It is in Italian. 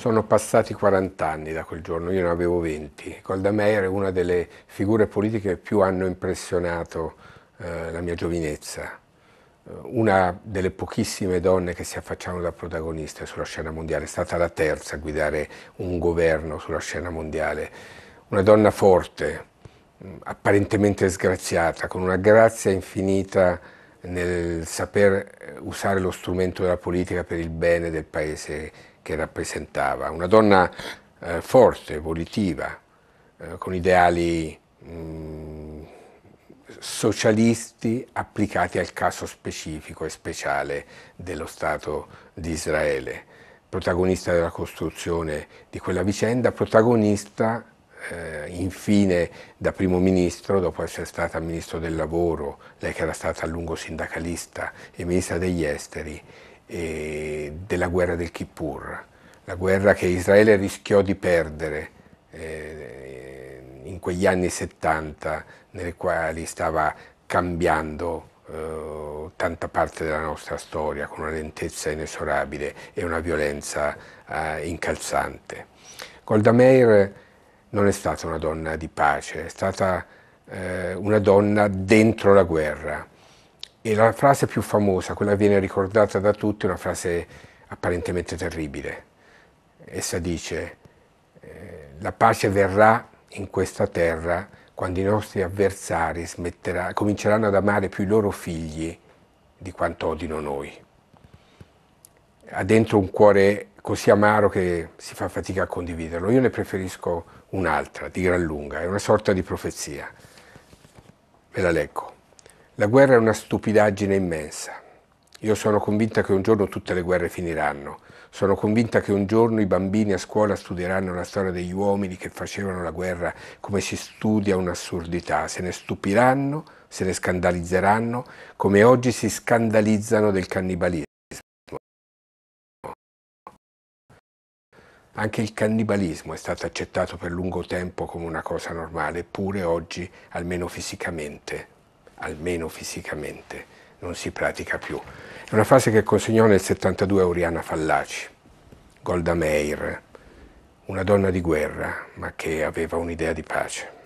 Sono passati 40 anni da quel giorno, io ne avevo 20. Golda Meir è una delle figure politiche che più hanno impressionato eh, la mia giovinezza. Eh, una delle pochissime donne che si affacciavano da protagoniste sulla scena mondiale, è stata la terza a guidare un governo sulla scena mondiale. Una donna forte, mm, apparentemente sgraziata, con una grazia infinita nel saper eh, usare lo strumento della politica per il bene del paese che rappresentava, una donna eh, forte, volitiva, eh, con ideali mh, mm, socialisti applicati al caso specifico e speciale dello Stato di Israele, protagonista della costruzione di quella vicenda, protagonista eh, infine da primo ministro, dopo essere stata ministro del lavoro, lei che era stata a lungo sindacalista e ministra degli esteri, eh, della guerra del Kippur, la guerra che Israele rischiò di perdere eh, in quegli anni 70 nelle quali stava cambiando eh, tanta parte della nostra storia con una lentezza inesorabile e una violenza eh, incalzante. Golda Meir non è stata una donna di pace, è stata eh, una donna dentro la guerra, e la frase più famosa, quella che viene ricordata da tutti, è una frase apparentemente terribile. Essa dice, eh, la pace verrà in questa terra quando i nostri avversari cominceranno ad amare più i loro figli di quanto odino noi. Ha dentro un cuore così amaro che si fa fatica a condividerlo. Io ne preferisco un'altra, di gran lunga, è una sorta di profezia. Ve la leggo. La guerra è una stupidaggine immensa. Io sono convinta che un giorno tutte le guerre finiranno. Sono convinta che un giorno i bambini a scuola studieranno la storia degli uomini che facevano la guerra come si studia un'assurdità. Se ne stupiranno, se ne scandalizzeranno, come oggi si scandalizzano del cannibalismo. Anche il cannibalismo è stato accettato per lungo tempo come una cosa normale, eppure oggi, almeno fisicamente, almeno fisicamente, non si pratica più. È una frase che consegnò nel 72 a Oriana Fallaci, Golda Meir, una donna di guerra, ma che aveva un'idea di pace.